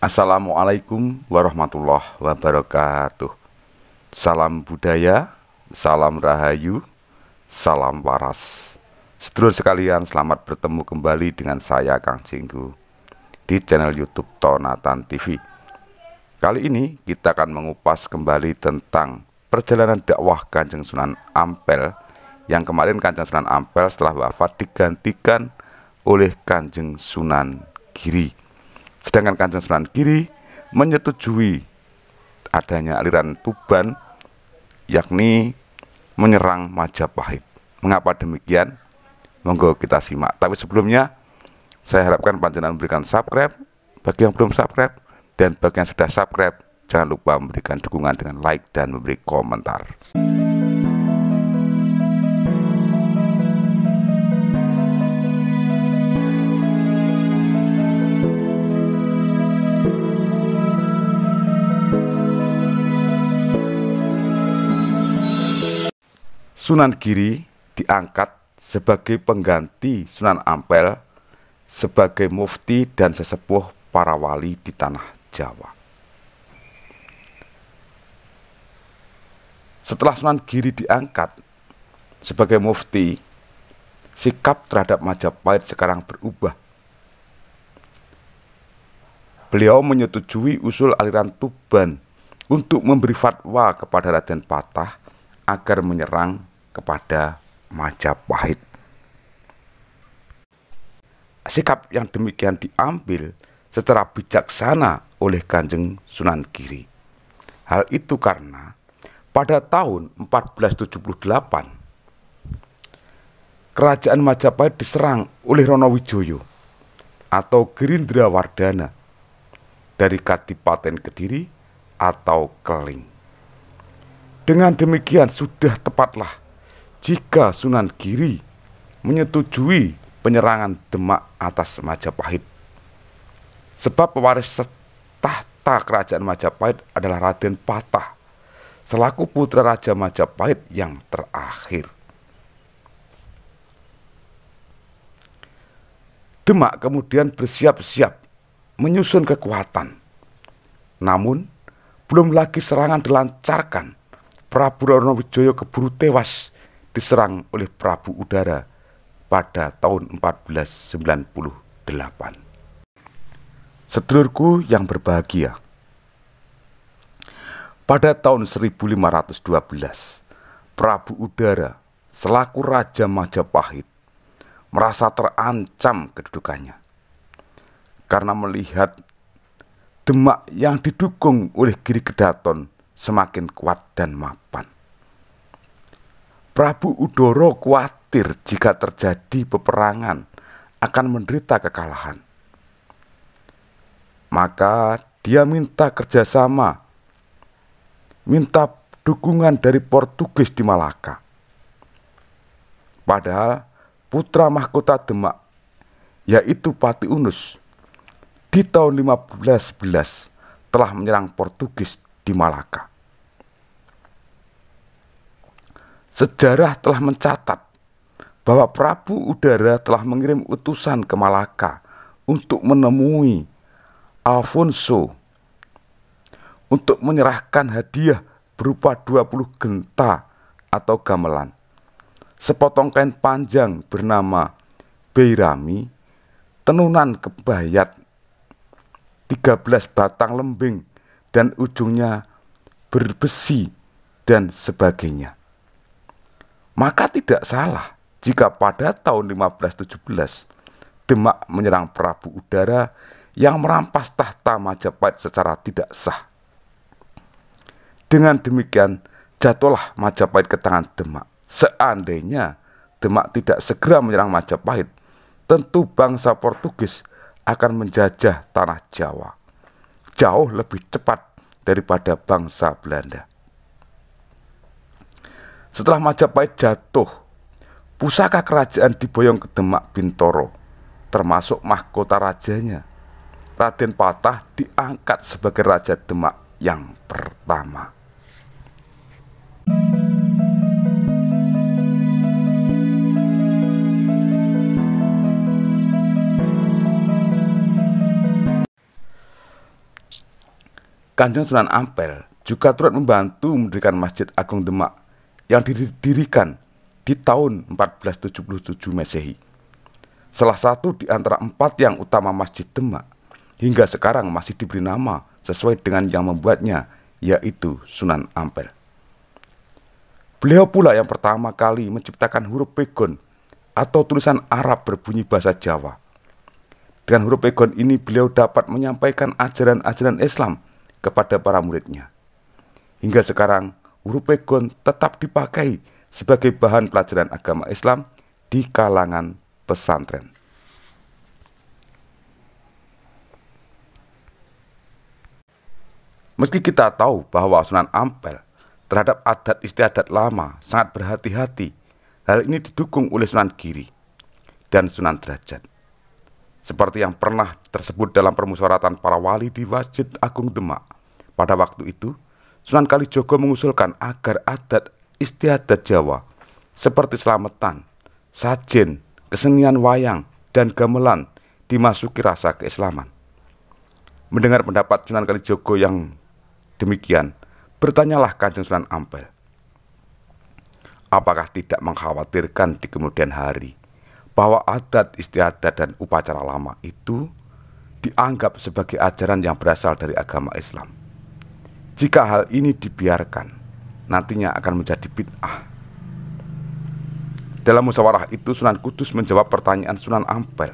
Assalamualaikum warahmatullahi wabarakatuh. Salam budaya, salam rahayu, salam waras. Sedulur sekalian, selamat bertemu kembali dengan saya Kang Jinggu di channel YouTube Tonatan TV. Kali ini kita akan mengupas kembali tentang perjalanan dakwah Kanjeng Sunan Ampel yang kemarin Kanjeng Sunan Ampel setelah wafat digantikan oleh Kanjeng Sunan Giri Sedangkan Kanjeng Sunan kiri menyetujui adanya aliran Tuban yakni menyerang Majapahit. Mengapa demikian? Monggo kita simak. Tapi sebelumnya saya harapkan panjenengan memberikan subscribe bagi yang belum subscribe dan bagi yang sudah subscribe jangan lupa memberikan dukungan dengan like dan memberi komentar. Sunan Giri diangkat sebagai pengganti Sunan Ampel sebagai mufti dan sesepuh para wali di tanah Jawa. Setelah Sunan Giri diangkat sebagai mufti, sikap terhadap Majapahit sekarang berubah. Beliau menyetujui usul aliran Tuban untuk memberi fatwa kepada Raden Patah agar menyerang kepada Majapahit. Sikap yang demikian diambil secara bijaksana oleh Kanjeng Sunan Giri. Hal itu karena pada tahun 1478 Kerajaan Majapahit diserang oleh Rono Wijoyo atau Gerindra Wardana dari Kadipaten Kediri atau Keling. Dengan demikian sudah tepatlah jika Sunan Giri menyetujui penyerangan Demak atas Majapahit. Sebab pewaris tahta kerajaan Majapahit adalah Raden Patah, selaku putra Raja Majapahit yang terakhir. Demak kemudian bersiap-siap menyusun kekuatan. Namun, belum lagi serangan dilancarkan. Prabu Ronowijoyo keburu tewas diserang oleh Prabu Udara pada tahun 1498. Sedulurku yang berbahagia, pada tahun 1512, Prabu Udara selaku Raja Majapahit merasa terancam kedudukannya karena melihat Demak yang didukung oleh Giri Kedaton semakin kuat dan mapan. Prabu Udoro khawatir jika terjadi peperangan akan menderita kekalahan. Maka dia minta kerjasama, minta dukungan dari Portugis di Malaka. Padahal putra mahkota Demak, yaitu Pati Unus, di tahun 1511 telah menyerang Portugis di Malaka. Sejarah telah mencatat bahwa Prabu Udara telah mengirim utusan ke Malaka untuk menemui Alfonso untuk menyerahkan hadiah berupa 20 genta atau gamelan, sepotong kain panjang bernama Beirami, tenunan kebayat, 13 batang lembing dan ujungnya berbesi dan sebagainya. Maka tidak salah jika pada tahun 1517 Demak menyerang Prabu Udara yang merampas tahta Majapahit secara tidak sah. Dengan demikian, jatuhlah Majapahit ke tangan Demak. Seandainya Demak tidak segera menyerang Majapahit, tentu bangsa Portugis akan menjajah tanah Jawa jauh lebih cepat daripada bangsa Belanda. Setelah Majapahit jatuh, pusaka kerajaan diboyong ke Demak Bintoro, termasuk mahkota rajanya. Raden Patah diangkat sebagai Raja Demak yang pertama. Kanjeng Sunan Ampel juga turut membantu mendirikan Masjid Agung Demak yang didirikan di tahun 1477 Masehi. Salah satu di antara empat yang utama Masjid Demak hingga sekarang masih diberi nama sesuai dengan yang membuatnya, yaitu Sunan Ampel. Beliau pula yang pertama kali menciptakan huruf pegon atau tulisan Arab berbunyi bahasa Jawa. Dengan huruf pegon ini beliau dapat menyampaikan ajaran-ajaran Islam kepada para muridnya. Hingga sekarang pegon tetap dipakai sebagai bahan pelajaran agama Islam di kalangan pesantren. Meski kita tahu bahwa Sunan Ampel terhadap adat istiadat lama sangat berhati-hati, hal ini didukung oleh Sunan Giri dan Sunan Derajat. Seperti yang pernah tersebut dalam permusyawaratan para wali di Masjid Agung Demak pada waktu itu, Sunan Kalijogo mengusulkan agar adat istiadat Jawa seperti selamatan, sajen, kesenian wayang, dan gamelan dimasuki rasa keislaman. Mendengar pendapat Sunan Kalijogo yang demikian, bertanyalah Kanjeng Sunan Ampel. Apakah tidak mengkhawatirkan di kemudian hari bahwa adat istiadat dan upacara lama itu dianggap sebagai ajaran yang berasal dari agama Islam? Jika hal ini dibiarkan, nantinya akan menjadi bid'ah. Dalam musyawarah itu Sunan Kudus menjawab pertanyaan Sunan Ampel.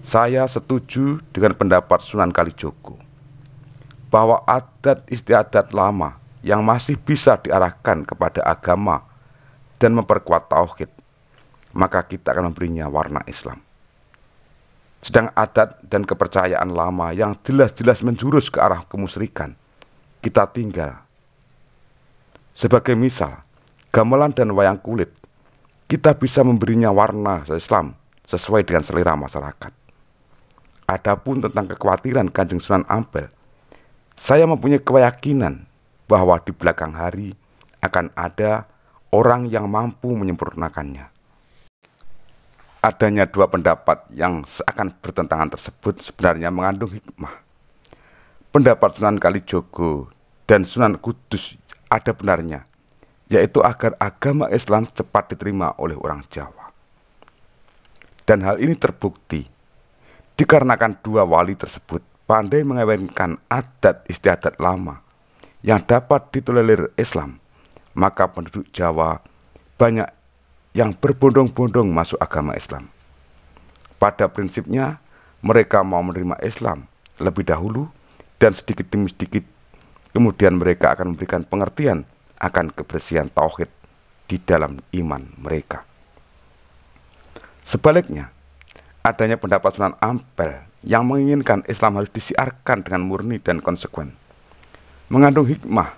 Saya setuju dengan pendapat Sunan Kalijogo bahwa adat istiadat lama yang masih bisa diarahkan kepada agama dan memperkuat tauhid, maka kita akan memberinya warna Islam. Sedang adat dan kepercayaan lama yang jelas-jelas menjurus ke arah kemusyrikan, kita tinggal. Sebagai misal, gamelan dan wayang kulit, kita bisa memberinya warna Islam sesuai dengan selera masyarakat. Adapun tentang kekhawatiran Kanjeng Sunan Ampel, saya mempunyai keyakinan bahwa di belakang hari akan ada orang yang mampu menyempurnakannya. Adanya dua pendapat yang seakan bertentangan tersebut sebenarnya mengandung hikmah pendapat Sunan Kalijogo dan Sunan Kudus ada benarnya, yaitu agar agama Islam cepat diterima oleh orang Jawa. Dan hal ini terbukti dikarenakan dua wali tersebut pandai mengawinkan adat istiadat lama yang dapat ditolerir Islam, maka penduduk Jawa banyak yang berbondong-bondong masuk agama Islam. Pada prinsipnya, mereka mau menerima Islam lebih dahulu dan sedikit demi sedikit kemudian mereka akan memberikan pengertian akan kebersihan tauhid di dalam iman mereka. Sebaliknya, adanya pendapat Sunan Ampel yang menginginkan Islam harus disiarkan dengan murni dan konsekuen, mengandung hikmah,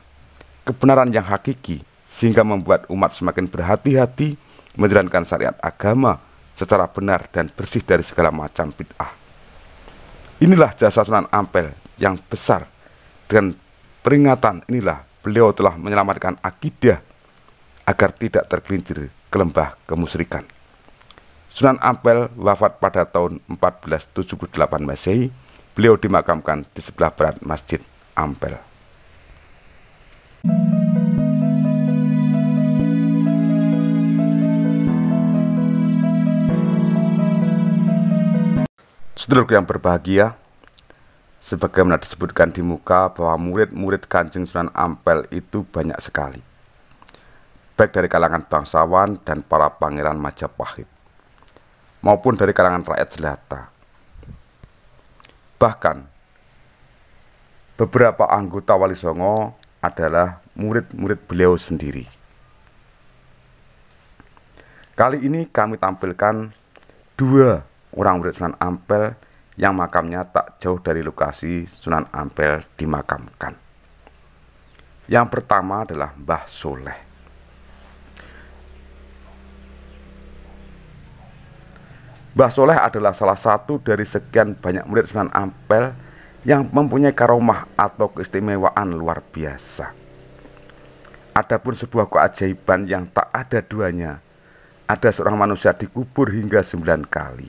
kebenaran yang hakiki, sehingga membuat umat semakin berhati-hati menjalankan syariat agama secara benar dan bersih dari segala macam bid'ah. Inilah jasa Sunan Ampel yang besar. Dengan peringatan inilah beliau telah menyelamatkan akidah agar tidak tergelincir ke lembah kemusyrikan. Sunan Ampel wafat pada tahun 1478 Masehi. Beliau dimakamkan di sebelah barat Masjid Ampel. Sedulurku yang berbahagia, sebagaimana disebutkan di muka bahwa murid-murid Kanjeng Sunan Ampel itu banyak sekali. Baik dari kalangan bangsawan dan para pangeran Majapahit maupun dari kalangan rakyat jelata. Bahkan beberapa anggota Wali Songo adalah murid-murid beliau sendiri. Kali ini kami tampilkan dua orang murid Sunan Ampel yang makamnya tak jauh dari lokasi Sunan Ampel dimakamkan. Yang pertama adalah Mbah Soleh. Mbah Soleh adalah salah satu dari sekian banyak murid Sunan Ampel yang mempunyai karomah atau keistimewaan luar biasa. Adapun sebuah keajaiban yang tak ada duanya, ada seorang manusia dikubur hingga sembilan kali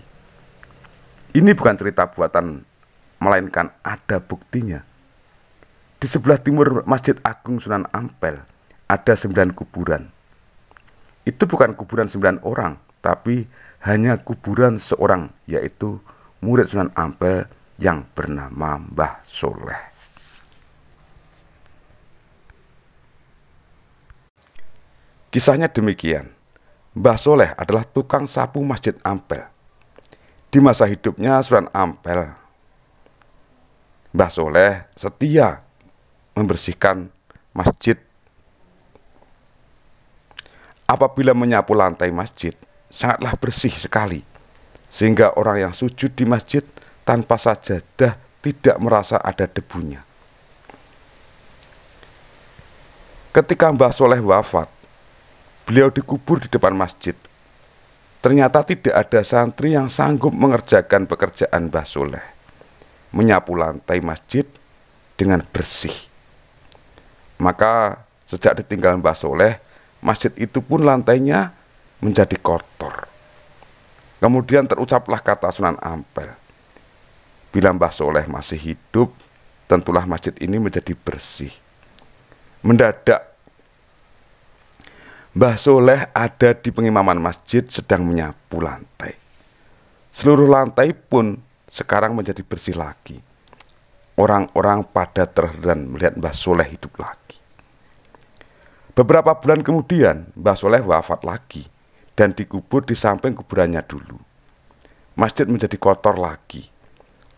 ini bukan cerita buatan, melainkan ada buktinya. Di sebelah timur Masjid Agung Sunan Ampel ada sembilan kuburan. Itu bukan kuburan sembilan orang, tapi hanya kuburan seorang, yaitu murid Sunan Ampel yang bernama Mbah Soleh. Kisahnya demikian. Mbah Soleh adalah tukang sapu Masjid Ampel. Di masa hidupnya Sunan Ampel, Mbah Soleh setia membersihkan masjid. Apabila menyapu lantai masjid, sangatlah bersih sekali. Sehingga orang yang sujud di masjid tanpa sajadah tidak merasa ada debunya. Ketika Mbah Soleh wafat, beliau dikubur di depan masjid Ternyata tidak ada santri yang sanggup mengerjakan pekerjaan Mbah Soleh. Menyapu lantai masjid dengan bersih. Maka sejak ditinggal Mbah Soleh, masjid itu pun lantainya menjadi kotor. Kemudian terucaplah kata Sunan Ampel. Bila Mbah Soleh masih hidup, tentulah masjid ini menjadi bersih. Mendadak Mbah Soleh ada di pengimaman masjid sedang menyapu lantai. Seluruh lantai pun sekarang menjadi bersih lagi. Orang-orang pada terheran melihat Mbah Soleh hidup lagi. Beberapa bulan kemudian, Mbah Soleh wafat lagi dan dikubur di samping kuburannya dulu. Masjid menjadi kotor lagi.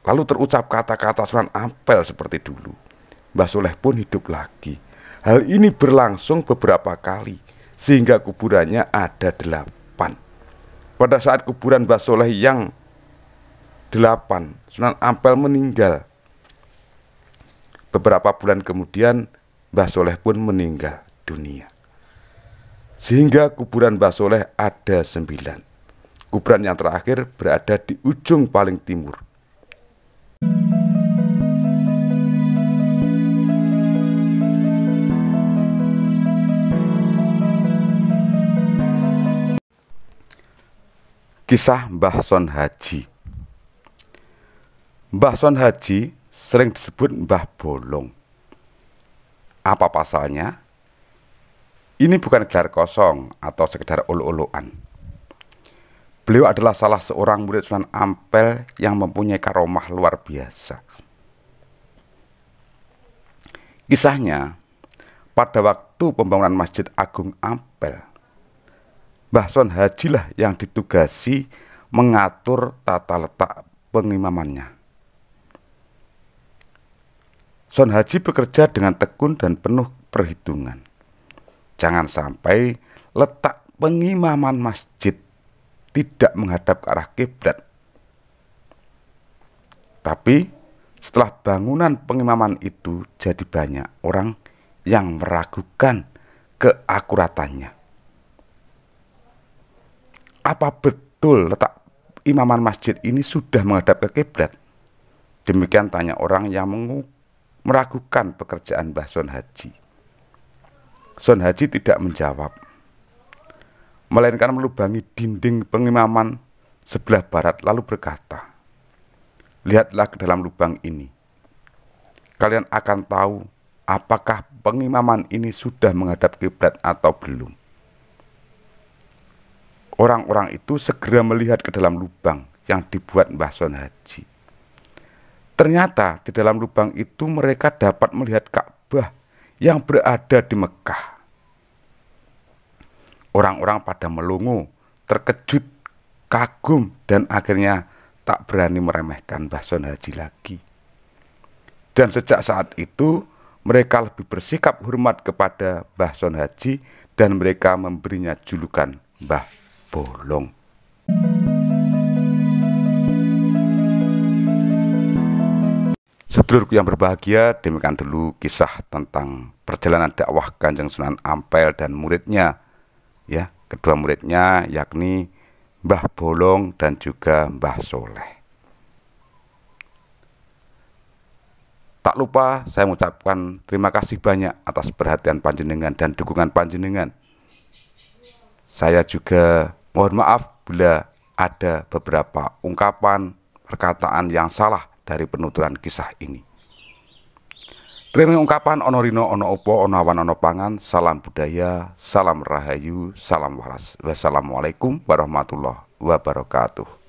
Lalu terucap kata-kata sunan ampel seperti dulu. Mbah Soleh pun hidup lagi. Hal ini berlangsung beberapa kali sehingga kuburannya ada delapan. Pada saat kuburan Mbah Soleh yang delapan, Sunan Ampel meninggal. Beberapa bulan kemudian Mbah Soleh pun meninggal dunia. Sehingga kuburan Mbah Soleh ada sembilan. Kuburan yang terakhir berada di ujung paling timur Kisah Mbah Son Haji Mbah Son Haji sering disebut Mbah Bolong. Apa pasalnya? Ini bukan gelar kosong atau sekedar ulu-uluan. Beliau adalah salah seorang murid Sunan Ampel yang mempunyai karomah luar biasa. Kisahnya, pada waktu pembangunan Masjid Agung Ampel, Bahson lah yang ditugasi mengatur tata letak pengimamannya. Son Haji bekerja dengan tekun dan penuh perhitungan. Jangan sampai letak pengimaman masjid tidak menghadap ke arah kiblat. Tapi setelah bangunan pengimaman itu jadi banyak orang yang meragukan keakuratannya apa betul letak imaman masjid ini sudah menghadap ke kiblat? Demikian tanya orang yang meragukan pekerjaan Mbah Son Haji. Son Haji tidak menjawab, melainkan melubangi dinding pengimaman sebelah barat lalu berkata, Lihatlah ke dalam lubang ini. Kalian akan tahu apakah pengimaman ini sudah menghadap kiblat atau belum orang-orang itu segera melihat ke dalam lubang yang dibuat Mbah Son Haji. Ternyata di dalam lubang itu mereka dapat melihat Ka'bah yang berada di Mekah. Orang-orang pada melungu, terkejut, kagum, dan akhirnya tak berani meremehkan Mbah Son Haji lagi. Dan sejak saat itu, mereka lebih bersikap hormat kepada Mbah Son Haji dan mereka memberinya julukan Mbah bolong. Sedulurku yang berbahagia, demikian dulu kisah tentang perjalanan dakwah Kanjeng Sunan Ampel dan muridnya. Ya, kedua muridnya yakni Mbah Bolong dan juga Mbah Soleh. Tak lupa saya mengucapkan terima kasih banyak atas perhatian panjenengan dan dukungan panjenengan. Saya juga Mohon maaf bila ada beberapa ungkapan perkataan yang salah dari penuturan kisah ini. Terima ungkapan Onorino ono opo ono awan ono pangan salam budaya salam rahayu salam waras wassalamualaikum warahmatullahi wabarakatuh